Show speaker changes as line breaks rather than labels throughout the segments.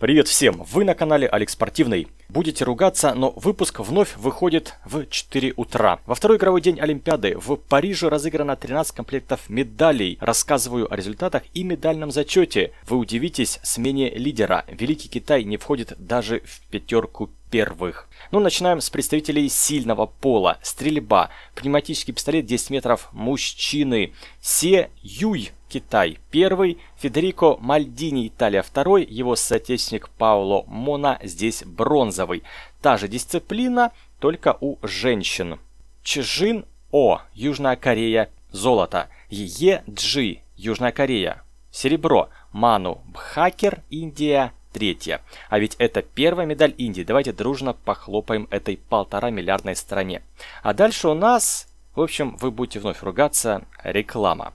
Привет всем! Вы на канале Алекс Спортивный. Будете ругаться, но выпуск вновь выходит в 4 утра. Во второй игровой день Олимпиады в Париже разыграно 13 комплектов медалей. Рассказываю о результатах и медальном зачете. Вы удивитесь смене лидера. Великий Китай не входит даже в пятерку первых. Ну, начинаем с представителей сильного пола. Стрельба. Пневматический пистолет 10 метров. Мужчины. Се Юй, Китай. Первый. Федерико Мальдини, Италия. Второй. Его соотечественник Пауло Мона. Здесь бронзовый. Та же дисциплина, только у женщин. Чжин О. Южная Корея. Золото. Е Джи. Южная Корея. Серебро. Ману Бхакер, Индия третья. А ведь это первая медаль Индии. Давайте дружно похлопаем этой полтора миллиардной стране. А дальше у нас, в общем, вы будете вновь ругаться, реклама.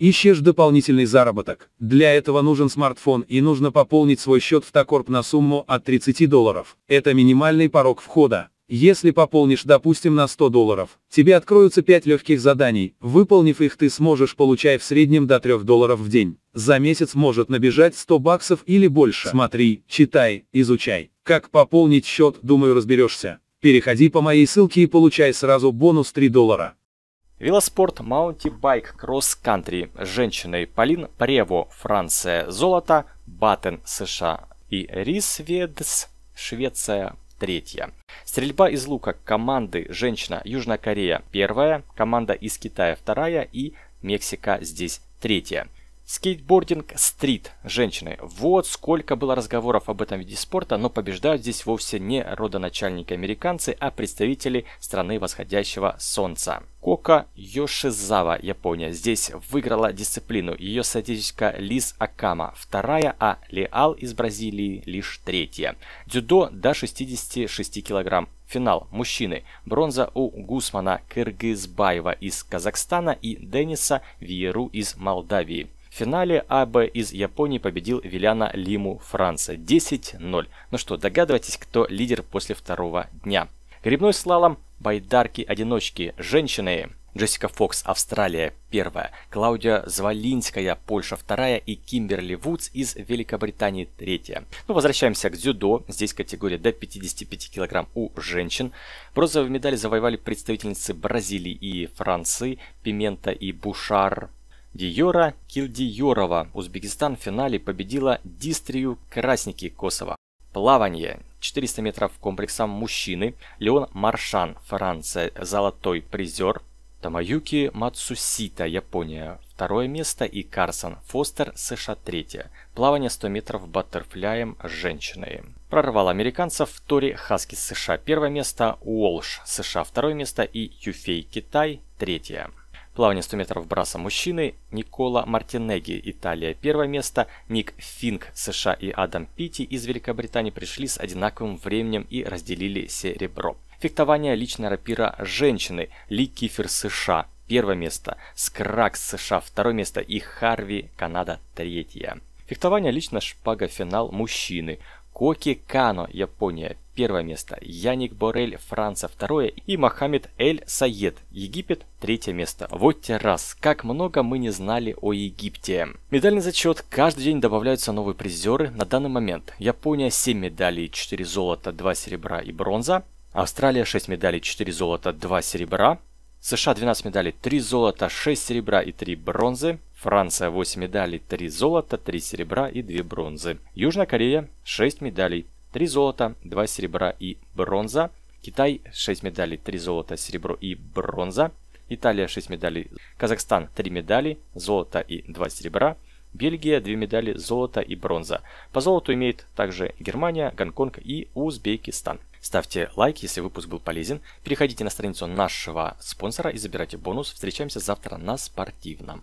Ищешь дополнительный заработок? Для этого нужен смартфон и нужно пополнить свой счет в Токорп на сумму от 30 долларов. Это минимальный порог входа. Если пополнишь, допустим, на 100 долларов, тебе откроются 5 легких заданий, выполнив их ты сможешь получая в среднем до 3 долларов в день. За месяц может набежать 100 баксов или больше. Смотри, читай, изучай. Как пополнить счет, думаю, разберешься. Переходи по моей ссылке и получай сразу бонус
3 доллара. Велоспорт Маунтибайк Кросс-Кантри Женщины. Полин Прево, Франция, золото, Батен, США и Рисведс, Швеция, третья. Стрельба из лука команды женщина Южная Корея первая, команда из Китая вторая и Мексика здесь третья. Скейтбординг стрит. Женщины. Вот сколько было разговоров об этом виде спорта, но побеждают здесь вовсе не родоначальники-американцы, а представители страны восходящего солнца. Кока Йошизава, Япония, здесь выиграла дисциплину. Ее соотечественника Лиз Акама вторая, а Леал из Бразилии лишь третья. Дзюдо до 66 килограмм. Финал. Мужчины. Бронза у Гусмана Кыргызбаева из Казахстана и Дениса Виеру из Молдавии. В финале АБ из Японии победил Виляна Лиму Франция 10-0. Ну что, догадывайтесь, кто лидер после второго дня. Грибной слалом байдарки-одиночки, женщины. Джессика Фокс, Австралия, первая. Клаудия Звалинская, Польша, вторая. И Кимберли Вудс из Великобритании, третья. Ну, возвращаемся к дзюдо. Здесь категория до 55 килограмм у женщин. Бронзовые медали завоевали представительницы Бразилии и Франции, Пимента и Бушар. Диора Килдиорова. Узбекистан в финале победила Дистрию Красники Косово. Плавание. 400 метров комплексом мужчины. Леон Маршан, Франция. Золотой призер. Тамаюки Мацусита, Япония. Второе место и Карсон Фостер, США. Третье. Плавание 100 метров баттерфляем женщиной. Прорвал американцев Тори Хаски, США. Первое место. Уолш, США. Второе место и Юфей, Китай. Третье. Плавание 100 метров браса мужчины Никола Мартинеги, Италия первое место, Ник Финг США и Адам Пити из Великобритании пришли с одинаковым временем и разделили серебро. Фехтование личная рапира женщины Ли Кифер, США первое место, Скракс, США второе место и Харви, Канада третье. Фехтование лично шпага финал мужчины. Коки Кано, Япония, первое место, Яник Борель, Франция второе и Мохаммед Эль Саед, Египет третье место. Вот те раз, как много мы не знали о Египте. Медальный зачет. Каждый день добавляются новые призеры. На данный момент Япония 7 медалей, 4 золота, 2 серебра и бронза. Австралия 6 медалей, 4 золота, 2 серебра. США 12 медалей, 3 золота, 6 серебра и 3 бронзы. Франция 8 медалей, 3 золота, 3 серебра и 2 бронзы. Южная Корея 6 медалей, 3 золота, 2 серебра и бронза. Китай 6 медалей, 3 золота, серебро и бронза. Италия 6 медалей, Казахстан 3 медали, золото и 2 серебра. Бельгия 2 медали, золото и бронза. По золоту имеет также Германия, Гонконг и Узбекистан. Ставьте лайк, если выпуск был полезен. Переходите на страницу нашего спонсора и забирайте бонус. Встречаемся завтра на спортивном.